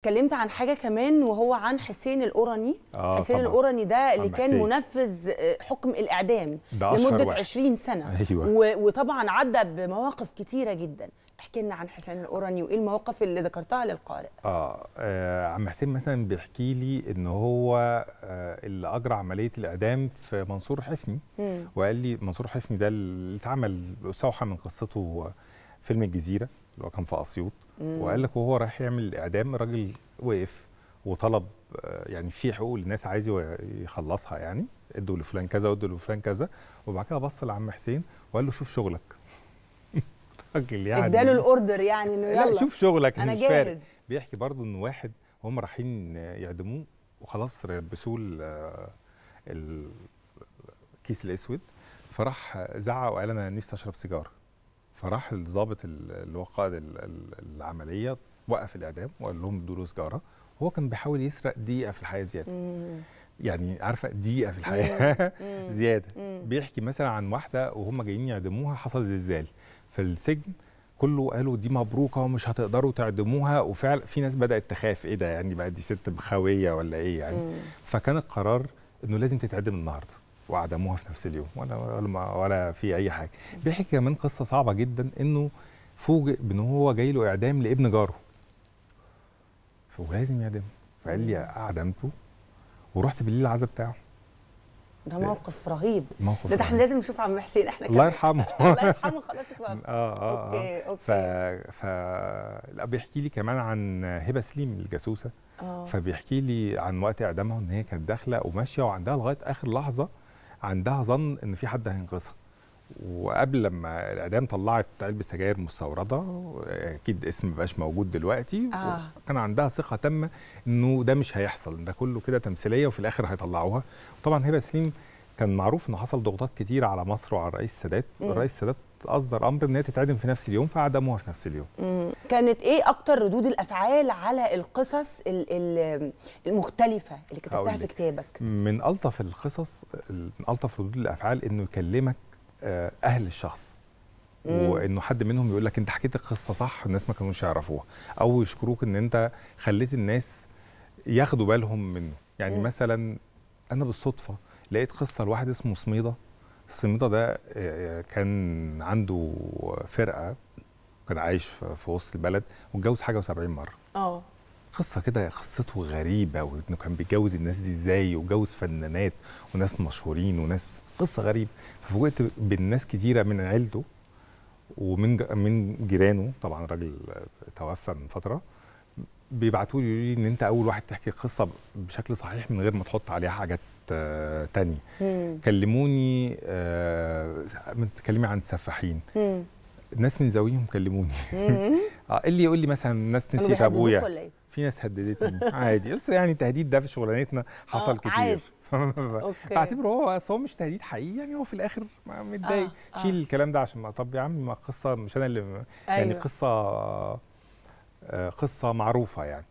اتكلمت عن حاجه كمان وهو عن حسين الاورني آه حسين طبعًا. الاورني ده اللي كان حسين. منفذ آه، حكم الاعدام لمده واحد. 20 سنه أيوة. وطبعا عدى بمواقف كتيره جدا احكي لنا عن حسين الاورني وايه المواقف اللي ذكرتها للقارئ اه, آه عم حسين مثلا بيحكي لي ان هو آه اللي اجرى عمليه الاعدام في منصور حسني مم. وقال لي منصور حسني ده اللي اتعمل استوحى من قصته فيلم الجزيره اللي هو كان في اسيوط وقال لك وهو رايح يعمل الاعدام الراجل وقف وطلب آه، يعني في حقوق للناس عايز يخلصها يعني ادوا لفلان كذا وادوا لفلان كذا وبعد كده بص لعم حسين وقال له شوف شغلك راجل يعني اداله الاوردر يعني انه يلا شوف شغلك انا جاهز فارق. بيحكي برضه ان واحد هم رايحين يعدموه وخلاص لبسوه الكيس الاسود فراح زعق وقال انا نفسي اشرب سيجاره فراح الضابط اللي هو قائد العمليه وقف الاعدام وقال لهم دول سجاره هو كان بيحاول يسرق دقيقه في الحياه زياده يعني عارفه دقيقه في الحياه زياده بيحكي مثلا عن واحده وهم جايين يعدموها حصل زلزال السجن كله قالوا دي مبروكه ومش هتقدروا تعدموها وفعلا في ناس بدات تخاف ايه ده يعني بقى دي ست مخاويه ولا ايه يعني فكان القرار انه لازم تتعدم النهارده وعدموها في نفس اليوم ولا ولا, ولا في اي حاجه بيحكي كمان قصه صعبه جدا انه فوجئ بان هو جاي له اعدام لابن جاره فلازم يعدم فقال لي اعدمته ورحت بالليل العزا بتاعه ده موقف رهيب موقف ده, ده احنا لازم نشوف عم حسين احنا الله يرحمه الله يرحمه خلاص آه،, اه اه اوكي اوكي ف ف لا بيحكي لي كمان عن هبه سليم الجاسوسه آه. فبيحكي لي عن وقت اعدامها ان هي كانت داخله وماشيه وعندها لغايه اخر لحظه عندها ظن ان في حد هينقذها وقبل لما الاعدام طلعت علبه سجاير مستورده اكيد اسم مبقاش موجود دلوقتي آه. كان عندها ثقه تامه انه ده مش هيحصل ده كله كده تمثيليه وفي الاخر هيطلعوها وطبعا هبه سليم كان معروف انه حصل ضغوطات كتير على مصر وعلى الرئيس السادات، الرئيس السادات اصدر امر ان هي تتعدم في نفس اليوم فعدموها في نفس اليوم. مم. كانت ايه اكتر ردود الافعال على القصص المختلفه اللي كتبتها في كتابك؟ من الطف القصص من الطف ردود الافعال انه يكلمك آه، اهل الشخص. مم. وانه حد منهم يقول لك انت حكيت القصه صح الناس ما كانوش يعرفوها او يشكروك ان انت خليت الناس ياخدوا بالهم منه يعني مم. مثلا انا بالصدفه لقيت قصه لواحد اسمه سميضه سميضه ده آه، آه، كان عنده فرقه كان عايش في وسط البلد واتجوز حاجه و70 مره اه قصه كده قصته غريبه وانه كان بيتجوز الناس دي ازاي وجوز فنانات وناس مشهورين وناس قصه غريبه ففوجئت بالناس كتيره من عيلته ومن من جيرانه طبعا راجل توفى من فتره بيبعتوا لي ان انت اول واحد تحكي قصة بشكل صحيح من غير ما تحط عليها حاجات آه، تانية مم. كلموني بتكلمي آه، عن السفاحين ناس من زاويهم كلموني آه، اللي يقول لي مثلا ناس نسيت ابويا إيه؟ في ناس هددتني عادي بس يعني التهديد ده في شغلانتنا حصل كتير فاعتبره بعتبره هو اصل هو مش تهديد حقيقي يعني هو في الاخر متضايق آه. شيل آه. الكلام ده عشان طب يا عم ما قصه مش انا اللي يعني أيوة. يعني قصه قصه معروفه يعني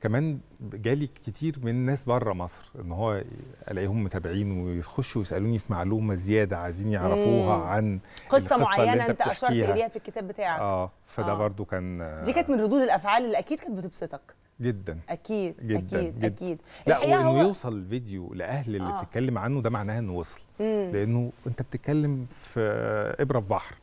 كمان جالي كتير من ناس بره مصر ان هو الاقيهم متابعين ويخشوا يسالوني في معلومه زياده عايزين يعرفوها عن قصه معينه اللي انت, انت اشرت اليها في الكتاب بتاعك اه فده آه. برضو كان دي كانت من ردود الافعال اللي اكيد كانت بتبسطك جدا اكيد جدا اكيد جدا. اكيد لا وانه هو... يوصل الفيديو لاهل اللي آه. بتتكلم عنه ده معناه انه وصل مم. لانه انت بتتكلم في ابره في بحر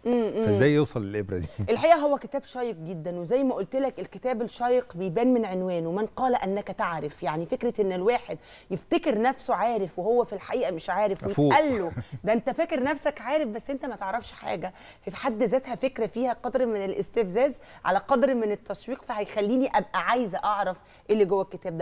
فازاي يوصل للابره دي الحقيقه هو كتاب شيق جدا وزي ما قلت لك الكتاب الشيق بيبان من عنوانه من قال انك تعرف يعني فكره ان الواحد يفتكر نفسه عارف وهو في الحقيقه مش عارف قال له ده انت فاكر نفسك عارف بس انت ما تعرفش حاجه في حد ذاتها فكره فيها قدر من الاستفزاز على قدر من التشويق فهيخليني ابقى عايزه اعرف اللي جوه الكتاب ده